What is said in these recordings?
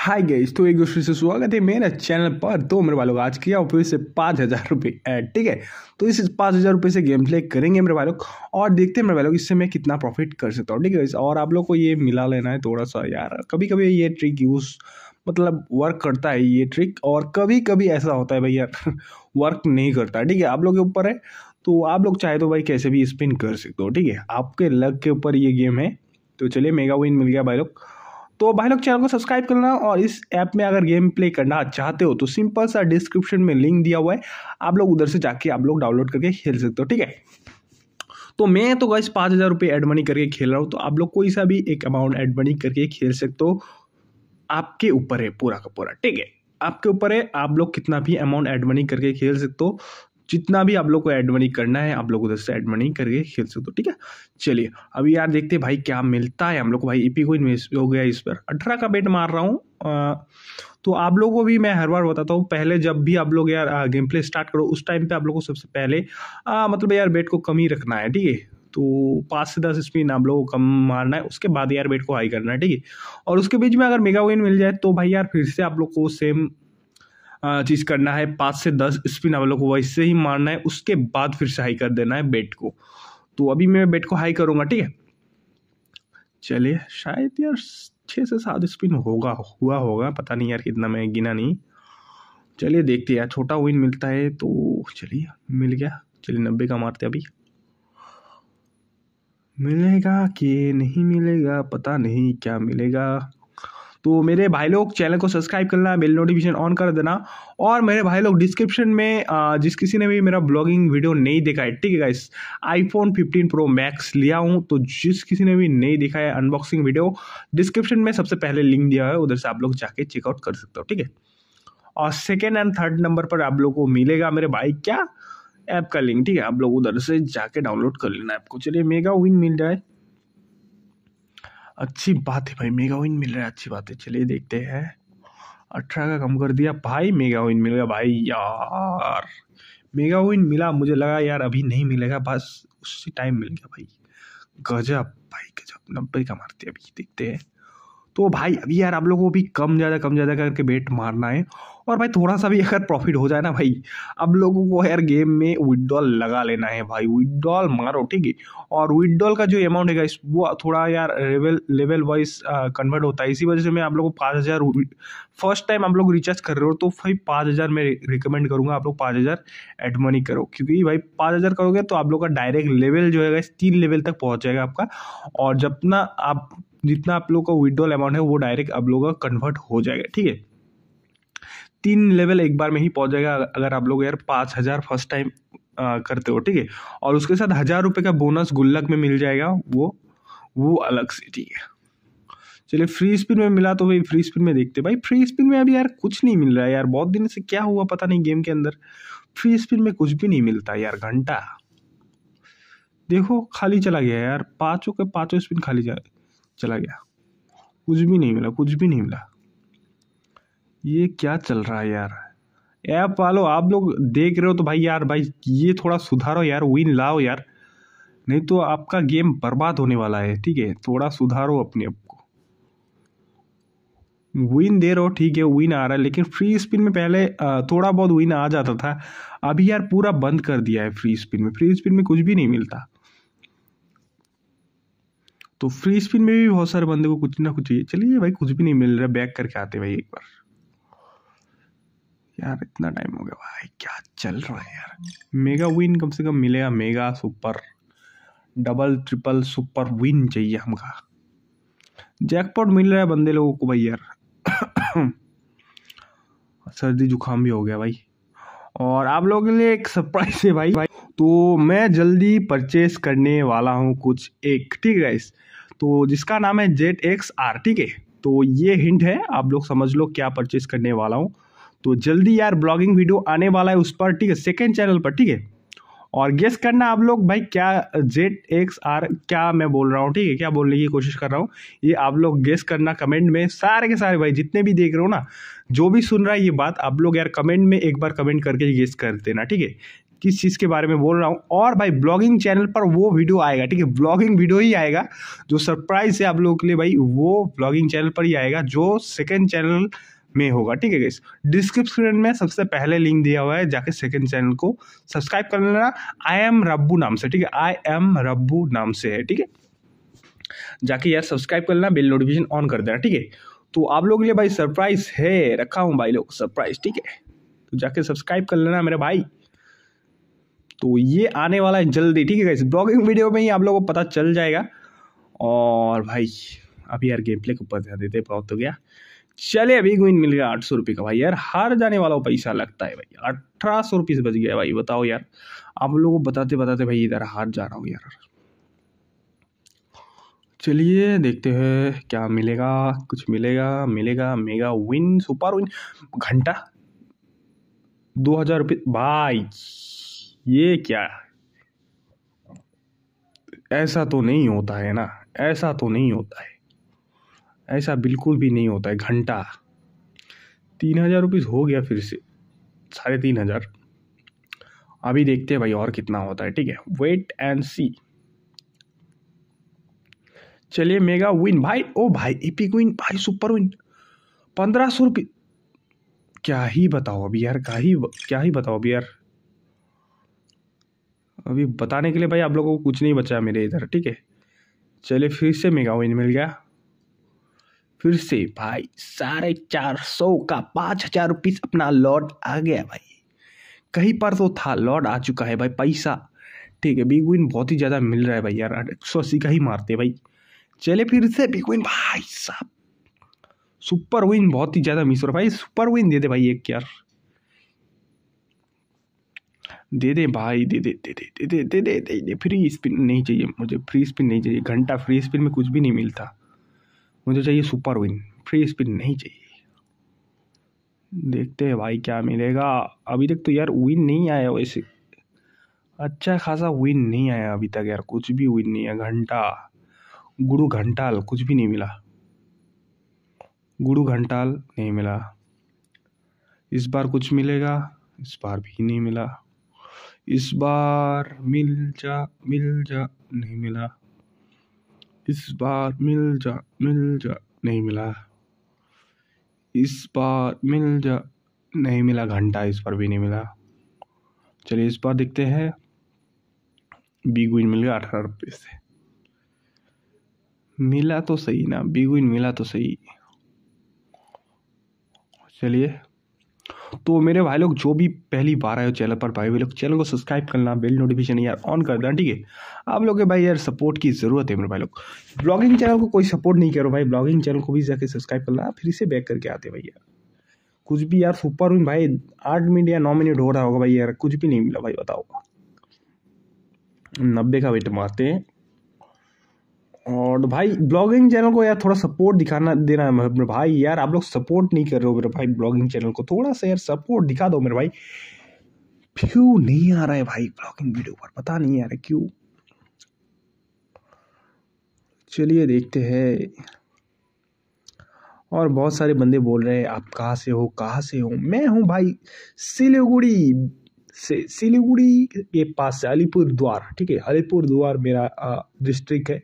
hi guys तो एक दूसरे से स्वागत है मेरे चैनल पर तो मेरे वालों आज किया फिर से पाँच हज़ार रुपये ऐड ठीक है तो इस पाँच हज़ार रुपये से गेम प्ले करेंगे मेरे वालों और देखते हैं मेरे वालों इससे मैं कितना प्रॉफिट कर सकता हूँ ठीक है और आप लोग को ये मिला लेना है थोड़ा सा यार कभी कभी ये ट्रिक यूज़ मतलब वर्क करता है ये ट्रिक और कभी कभी ऐसा होता है भाई यार वर्क नहीं करता ठीक है आप लोग के ऊपर है तो आप लोग चाहे तो भाई कैसे भी स्पिन कर सकते हो ठीक है आपके लक के ऊपर ये गेम है तो चलिए मेगा विन मिल गया भाई लोग तो भाई लोग चैनल को सब्सक्राइब लेना और इस ऐप में अगर गेम प्ले करना चाहते हो तो सिंपल सा डिस्क्रिप्शन में लिंक दिया हुआ है आप लोग उधर से जाके आप लोग डाउनलोड करके खेल सकते हो ठीक है तो मैं तो गाइस पाँच हज़ार रुपये एड मनी करके खेल रहा हूँ तो आप लोग कोई सा भी एक अमाउंट एड मनी करके खेल सकते हो आपके ऊपर है पूरा का पूरा ठीक है आपके ऊपर है आप लोग कितना भी अमाउंट एड मनी करके खेल सकते हो जितना भी आप लोग को एड मनी करना है आप लोग उधर से एड मनी करके खेल सकते हो ठीक है चलिए अभी यार देखते हैं भाई क्या मिलता है हम लोग को भाई ईपी इन्वेस्ट हो गया इस पर अठारह का बेट मार रहा हूँ तो आप लोगों को भी मैं हर बार बताता हूँ पहले जब भी आप लोग यार गेम प्ले स्टार्ट करो उस टाइम पे आप लोग को सबसे पहले आ, मतलब यार बेट को कम ही रखना है ठीक है तो पाँच से दस स्पिन आप लोगों को कम मारना है उसके बाद यार बेट को हाई करना है ठीक है और उसके बीच में अगर मेगा विन मिल जाए तो भाई यार फिर से आप लोग को सेम चीज़ करना है पाँच से दस स्पिन आप लोग को वैसे ही मारना है उसके बाद फिर से हाई कर देना है बेट को तो अभी मैं बेट को हाई करूँगा ठीक है चलिए शायद यार छः से सात स्पिन होगा हुआ होगा पता नहीं यार कितना मैं गिना नहीं चलिए देखते यार छोटा विन मिलता है तो चलिए मिल गया चलिए नब्बे का मारते अभी मिलेगा कि नहीं मिलेगा पता नहीं क्या मिलेगा तो मेरे भाई लोग चैनल को सब्सक्राइब करना बेल नोटिफिकेशन ऑन कर देना और मेरे भाई लोग डिस्क्रिप्शन में जिस किसी ने भी मेरा ब्लॉगिंग वीडियो नहीं देखा है ठीक है गाइस आईफोन 15 प्रो मैक्स लिया हूँ तो जिस किसी ने भी नहीं देखा है अनबॉक्सिंग वीडियो डिस्क्रिप्शन में सबसे पहले लिंक दिया है उधर से आप लोग जाके चेकआउट कर सकते हो ठीक है और सेकेंड एंड थर्ड नंबर पर आप लोग को मिलेगा मेरे भाई क्या ऐप का लिंक ठीक है आप लोग उधर से जाके डाउनलोड कर लेना ऐप को चलिए मेगा विन मिल जाए अच्छी बात है भाई मेगा विन मिल रहा है अच्छी बात है चलिए देखते हैं अठारह का कम कर दिया भाई मेगा विन मिल गया भाई यार मेगा विन मिला मुझे लगा यार अभी नहीं मिलेगा बस उसी टाइम मिल गया भाई गजब भाई गजब नब्बे का मारते अभी देखते हैं तो भाई अभी यार आप लोगों को भी कम ज़्यादा कम ज़्यादा करके बेट मारना है और भाई थोड़ा सा भी अगर प्रॉफिट हो जाए ना भाई अब लोगों को यार गेम में विदड्रॉल लगा लेना है भाई विदड्रॉल मारो ठीक है और विदड्रॉल का जो अमाउंट है वो थोड़ा यार लेवल लेवल वाइज कन्वर्ट होता है इसी वजह से मैं आप लोग को पाँच हज़ार फर्स्ट टाइम आप लोग रिचार्ज कर रहे हो तो भाई पाँच हज़ार मैं रिकमेंड करूँगा आप लोग पाँच हज़ार एड मनी करो क्योंकि भाई पाँच हज़ार करोगे तो आप लोग का डायरेक्ट लेवल जो है तीन लेवल तक पहुँच जाएगा आपका और जब ना आप जितना आप लोग का विदड्रॉल अमाउंट है वो डायरेक्ट आप लोग का कन्वर्ट हो जाएगा ठीक है तीन लेवल एक बार में ही पहुंच जाएगा अगर आप लोग यार पाँच हज़ार फर्स्ट टाइम करते हो ठीक है और उसके साथ हज़ार रुपये का बोनस गुल्लक में मिल जाएगा वो वो अलग से ठीक है चलिए फ्री स्पिन में मिला तो भाई फ्री स्पिन में देखते भाई फ्री स्पिन में अभी यार कुछ नहीं मिल रहा है यार बहुत दिन से क्या हुआ पता नहीं गेम के अंदर फ्री स्पिन में कुछ भी नहीं मिलता यार घंटा देखो खाली चला गया यार पाँचों के पाँचों स्पिन खाली चला गया कुछ भी नहीं मिला कुछ भी नहीं मिला ये क्या चल रहा है यार ऐप वालों आप लोग देख रहे हो तो भाई यार भाई ये थोड़ा सुधारो यार विन लाओ यार नहीं तो आपका गेम बर्बाद होने वाला है ठीक है थोड़ा सुधारो अपने आप को विन दे रहे हो ठीक है विन आ रहा है लेकिन फ्री स्पिन में पहले थोड़ा बहुत विन आ जाता था अभी यार पूरा बंद कर दिया है फ्री स्पिन में फ्री स्पिन में कुछ भी नहीं मिलता तो फ्री स्पिन में भी बहुत सारे बंदे को कुछ ना कुछ चलिए भाई कुछ भी नहीं मिल रहा बैक करके आते भाई एक बार यार इतना टाइम हो गया भाई क्या चल रहा है यार मेगा विन कम से कम मिलेगा mega super double triple super win चाहिए हमका जैकपॉट मिल रहा है बंदे लोगों को भाई यार सर्दी जुकाम भी हो गया भाई और आप लोगों के लिए एक सरप्राइज है भाई भाई तो मैं जल्दी परचेस करने वाला हूँ कुछ एक ठीक है इस तो जिसका नाम है जेट एक्स आर ठीक है तो ये हिंट है आप लोग समझ लो क्या परचेस करने वाला हूँ तो जल्दी यार ब्लॉगिंग वीडियो आने वाला है उस पर ठीक है सेकेंड चैनल पर ठीक है और गेस करना आप लोग भाई क्या जेड एक्स आर क्या मैं बोल रहा हूँ ठीक है क्या बोलने की कोशिश कर रहा हूँ ये आप लोग गेस करना कमेंट में सारे के सारे भाई जितने भी देख रहे हो ना जो भी सुन रहा है ये बात आप लोग यार कमेंट में एक बार कमेंट करके गेस कर देना ठीक है किस चीज़ के बारे में बोल रहा हूँ और भाई ब्लॉगिंग चैनल पर वो वीडियो आएगा ठीक है ब्लॉगिंग वीडियो ही आएगा जो सरप्राइज़ है आप लोगों के लिए भाई वो ब्लॉगिंग चैनल पर ही आएगा जो सेकेंड चैनल में होगा ठीक है गैस डिस्क्रिप्शन में सबसे पहले लिंक दिया हुआ है जाके सेकंड चैनल को सब्सक्राइब कर लेना आई एम रब्बू नाम से ठीक है आई एम रब्बू नाम से है ठीक है जाके यार सब्सक्राइब कर लेना बिल नोटिफिकेशन ऑन कर देना ठीक है तो आप लोग के लिए भाई सरप्राइज है रखा हूँ भाई लोग सरप्राइज ठीक है तो जाके सब्सक्राइब कर लेना मेरे भाई तो ये आने वाला है जल्दी ठीक है गाइस ब्लॉगिंग वीडियो में ही आप लोगों को पता चल जाएगा और भाई अभी यार गेम प्ले के ऊपर ध्यान देते बहुत हो गया चले अभी गुइन मिल गया आठ सौ रुपये का भाई यार हार जाने वाला वो पैसा लगता है भाई अठारह सौ रुपये से बच गया भाई बताओ यार आप लोगों को बताते बताते भाई इधर हार जा रहा हूँ यार चलिए देखते हैं क्या मिलेगा कुछ मिलेगा मिलेगा मेगा विन सुपर विन घंटा दो हजार रुपये भाई ये क्या ऐसा तो नहीं होता है ना ऐसा तो नहीं होता है ऐसा बिल्कुल भी नहीं होता है घंटा तीन हज़ार रुपीज़ हो गया फिर से साढ़े तीन हज़ार अभी देखते हैं भाई और कितना होता है ठीक है वेट एंड सी चलिए मेगा विन भाई ओ भाई एपिक विन भाई सुपर विन पंद्रह सौ रुपये क्या ही बताओ अभी यार क्या ही क्या ही बताओ अभी यार अभी बताने के लिए भाई आप लोगों को कुछ नहीं बचा मेरे इधर ठीक है चलिए फिर से मेगा विन मिल गया फिर से भाई साढ़े चार सौ का पाँच हजार रुपीस अपना लॉट आ गया भाई कहीं पर तो था लॉट आ चुका है भाई पैसा ठीक है बिग विन बहुत ही ज़्यादा मिल रहा है भाई यार एक सौ अस्सी का ही मारते भाई चले फिर से बिग विन भाई साहब सुपर विन बहुत ही ज़्यादा मिस हो रहा भाई सुपर विन दे दे भाई एक यार दे दे भाई दे दे दे दे दे दे दे दे दे फ्री स्पिन नहीं चाहिए मुझे फ्री स्पिन नहीं चाहिए घंटा फ्री स्पिन में कुछ भी नहीं मिलता मुझे तो चाहिए सुपर विन फ्री स्पिन नहीं चाहिए देखते हैं भाई क्या मिलेगा अभी तक तो यार विन नहीं आया वैसे अच्छा खासा विन नहीं आया अभी तक यार कुछ भी विन नहीं आया घंटा गुरु घंटाल कुछ भी नहीं मिला गुरु घंटाल नहीं मिला इस बार कुछ मिलेगा इस बार भी नहीं मिला इस बार मिल जा मिल जा नहीं मिला इस बार मिल जा मिल जा नहीं मिला इस बार मिल जा नहीं मिला घंटा इस बार भी नहीं मिला चलिए इस बार देखते हैं बिग विन मिल गया अठारह रुपये से मिला तो सही ना बिग विन मिला तो सही चलिए तो मेरे भाई लोग जो भी पहली बार आए हो चैनल पर भाई लोग चैनल को सब्सक्राइब करना बेल नोटिफिकेशन यार ऑन कर देना ठीक है आप लोग के भाई यार सपोर्ट की ज़रूरत है मेरे भाई लोग ब्लॉगिंग चैनल को कोई सपोर्ट नहीं करो भाई ब्लॉगिंग चैनल को भी जाके सब्सक्राइब करना फिर इसे बैक करके आते भाई यार कुछ भी यार सुपर हुई भाई आठ मिनट या नौ मिनट हो रहा होगा भाई यार कुछ भी नहीं मिला भाई बताओ नब्बे का वेट मारते हैं और भाई ब्लॉगिंग चैनल को यार थोड़ा सपोर्ट दिखाना देना है मेरे भाई यार आप लोग सपोर्ट नहीं कर रहे हो मेरे भाई ब्लॉगिंग चैनल को थोड़ा सा यार सपोर्ट दिखा दो मेरे भाई क्यों नहीं आ रहा है भाई ब्लॉगिंग वीडियो पर पता नहीं आ रहा क्यों चलिए देखते हैं और बहुत सारे बंदे बोल रहे हैं आप कहाँ से हो कहाँ से हो मैं हूँ भाई सिलीगुड़ी से सिलीगुड़ी के पास से अलीपुर द्वार ठीक है अलीपुर द्वार मेरा डिस्ट्रिक्ट है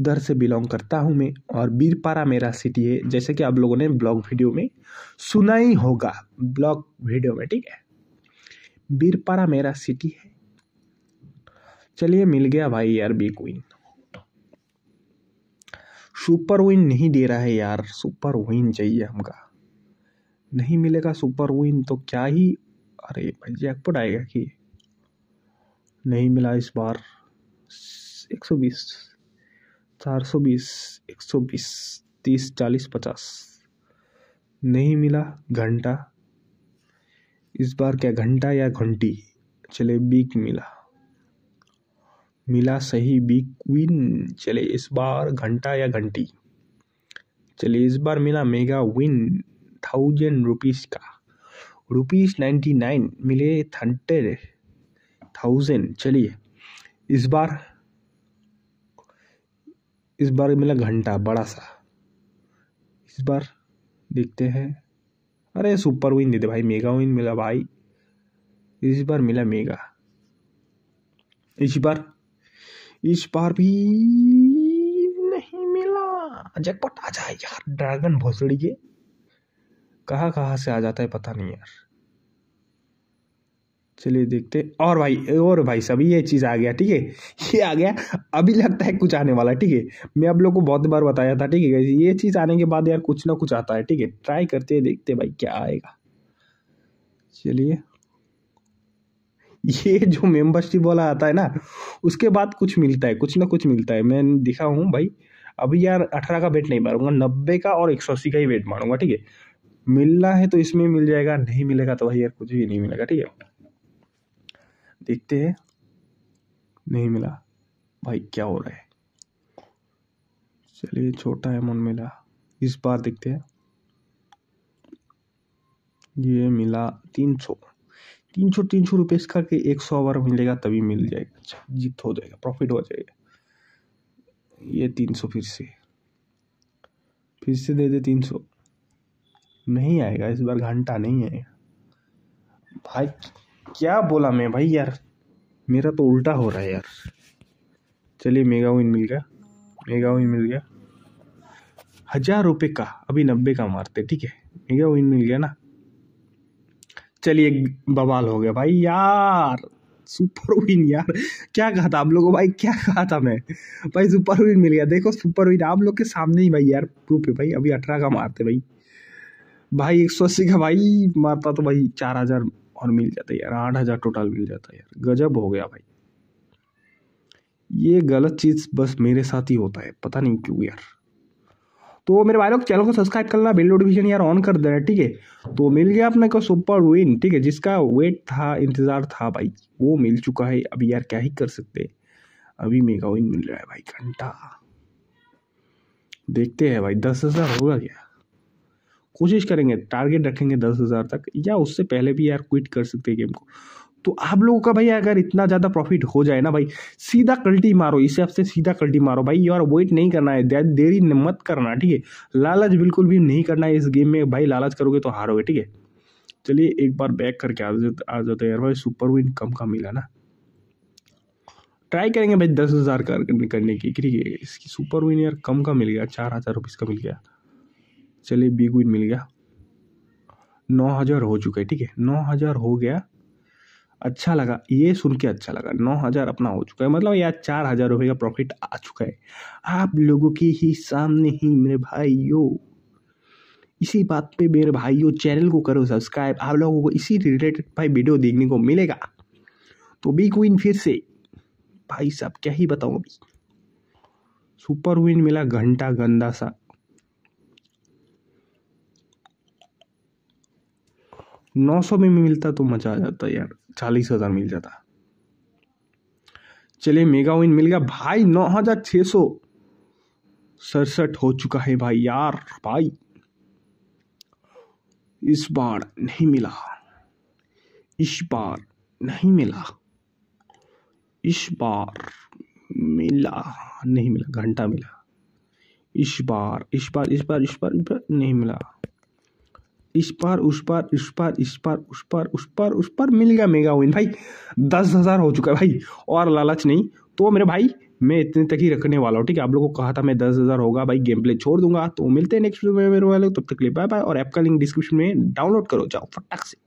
उधर से बिलोंग करता हूँ मैं और बीरपारा मेरा सिटी है जैसे कि आप लोगों ने ब्लॉग वीडियो में सुना ही होगा ब्लॉग वीडियो में ठीक है बीरपारा मेरा सिटी है चलिए मिल गया भाई यार बी क्वीन सुपर विन नहीं दे रहा है यार सुपर विन चाहिए हमका नहीं मिलेगा सुपर विन तो क्या ही अरे भाई जैकपॉट आएगा कि नहीं मिला इस बार एक सौ बीस चार सौ बीस एक सौ बीस तीस चालीस पचास नहीं मिला घंटा इस बार क्या घंटा या घंटी चले बीक मिला मिला सही बीक क्वीन चले इस बार घंटा या घंटी चले इस बार मिला मेगा विन थाउजेंड रुपीज़ का रुपीज़ नाइन्टी नाइन मिले थंटे थाउजेंड चलिए इस बार इस बार मिला घंटा बड़ा सा इस बार देखते हैं अरे सुपर विन दे दे भाई मेगा विन मिला भाई इस बार मिला मेगा इस बार इस बार भी नहीं मिला जैकपॉट आ जाए यार ड्रैगन भोसड़ी के कहाँ कहाँ से आ जाता है पता नहीं यार चलिए देखते और भाई और भाई सभी ये चीज़ आ गया ठीक है ये आ गया अभी लगता है कुछ आने वाला ठीक है मैं आप लोग को बहुत बार बताया था ठीक है ये चीज़ आने के बाद यार कुछ ना कुछ आता है ठीक है ट्राई करते हैं देखते भाई क्या आएगा चलिए ये जो मेम्बरशिप वाला आता है ना उसके बाद कुछ मिलता है कुछ ना कुछ मिलता है मैं दिखा हूँ भाई अभी यार अठारह का वेट नहीं मारूंगा नब्बे का और एक सौ अस्सी का ही वेट मारूंगा ठीक है मिलना है तो इसमें मिल जाएगा नहीं मिलेगा तो भाई यार कुछ भी नहीं मिलेगा ठीक है देखते हैं नहीं मिला भाई क्या हो रहा है चलिए छोटा अमाउंट मिला इस बार देखते हैं ये मिला तीन सौ तीन सौ तीन सौ रुपये इसका के एक सौ अवर मिलेगा तभी मिल जाएगा अच्छा जीत हो जाएगा प्रॉफिट हो जाएगा ये तीन सौ फिर से फिर से दे दे तीन सौ नहीं आएगा इस बार घंटा नहीं आएगा भाई क्या बोला मैं भाई यार मेरा तो उल्टा हो रहा है यार चलिए मेगा विन मिल गया मेगा विन मिल गया हजार रुपये का अभी नब्बे का मारते ठीक है मेगा विन मिल गया ना चलिए बवाल हो गया भाई यार सुपर विन यार क्या कहा था आप लोगों भाई क्या कहा था मैं भाई सुपर विन मिल गया देखो सुपर विन आप लोग के सामने ही भाई यार प्रूफ है भाई अभी अठारह का मारते भाई भाई एक सौ अस्सी का भाई मारता तो भाई चार हजार और मिल जाता है यार आठ हज़ार टोटल मिल जाता है यार गजब हो गया भाई ये गलत चीज़ बस मेरे साथ ही होता है पता नहीं क्यों यार तो मेरे भाई लोग चैनल को सब्सक्राइब करना बिल नोटिफिकेशन यार ऑन कर देना ठीक है तो मिल गया अपने को सुपर विन ठीक है जिसका वेट था इंतज़ार था भाई वो मिल चुका है अभी यार क्या ही कर सकते अभी मेगा विन मिल रहा है भाई घंटा देखते हैं भाई दस हज़ार होगा क्या कोशिश करेंगे टारगेट रखेंगे दस हज़ार तक या उससे पहले भी यार क्विट कर सकते हैं गेम को तो आप लोगों का भाई अगर इतना ज़्यादा प्रॉफिट हो जाए ना भाई सीधा कल्टी मारो इस आपसे सीधा कल्टी मारो भाई यार वेट नहीं करना है देरी मत करना ठीक है लालच बिल्कुल भी नहीं करना है इस गेम में भाई लालच करोगे तो हारोगे ठीक है चलिए एक बार बैक करके आ जाते आ जाते यार भाई सुपर विन कम का मिला ना ट्राई करेंगे भाई दस हज़ार करने की ठीक है इसकी सुपर विन यार कम का मिल गया चार हज़ार रुपीज़ का मिल गया चलिए बी विन मिल गया नौ हज़ार हो चुका है ठीक है नौ हज़ार हो गया अच्छा लगा ये सुन के अच्छा लगा नौ हज़ार अपना हो चुका है मतलब यार चार हज़ार रुपये का प्रॉफिट आ चुका है आप लोगों के ही सामने ही मेरे भाइयों इसी बात पे मेरे भाइयों चैनल को करो सब्सक्राइब आप लोगों को इसी रिलेटेड भाई वीडियो देखने को मिलेगा तो बी विन फिर से भाई साहब क्या ही बताऊँ अभी सुपर विन मिला घंटा गंदा सा नौ सौ में मिलता तो मज़ा आ जाता यार चालीस हज़ार मिल जाता चलिए मेगा विन मिल गया भाई नौ हज़ार छह सौ सड़सठ हो चुका है भाई यार भाई इस बार नहीं मिला इस बार नहीं मिला इस बार मिला नहीं मिला घंटा मिला इस बार इस बार इस बार इस बार, इस बार नहीं मिला इस पार उस पार इस पार इस पार उस पार उस पार उस पार मिल गया मेगा विन भाई दस हज़ार हो चुका है भाई और लालच नहीं तो मेरे भाई मैं इतने तक ही रखने वाला हूँ ठीक है आप लोगों को कहा था मैं दस हज़ार होगा भाई गेम प्ले छोड़ दूंगा तो मिलते हैं नेक्स्ट वीडियो में मेरे वाले तब तक लिए बाय बाय और ऐप का लिंक डिस्क्रिप्शन में डाउनलोड करो जाओ फटाक से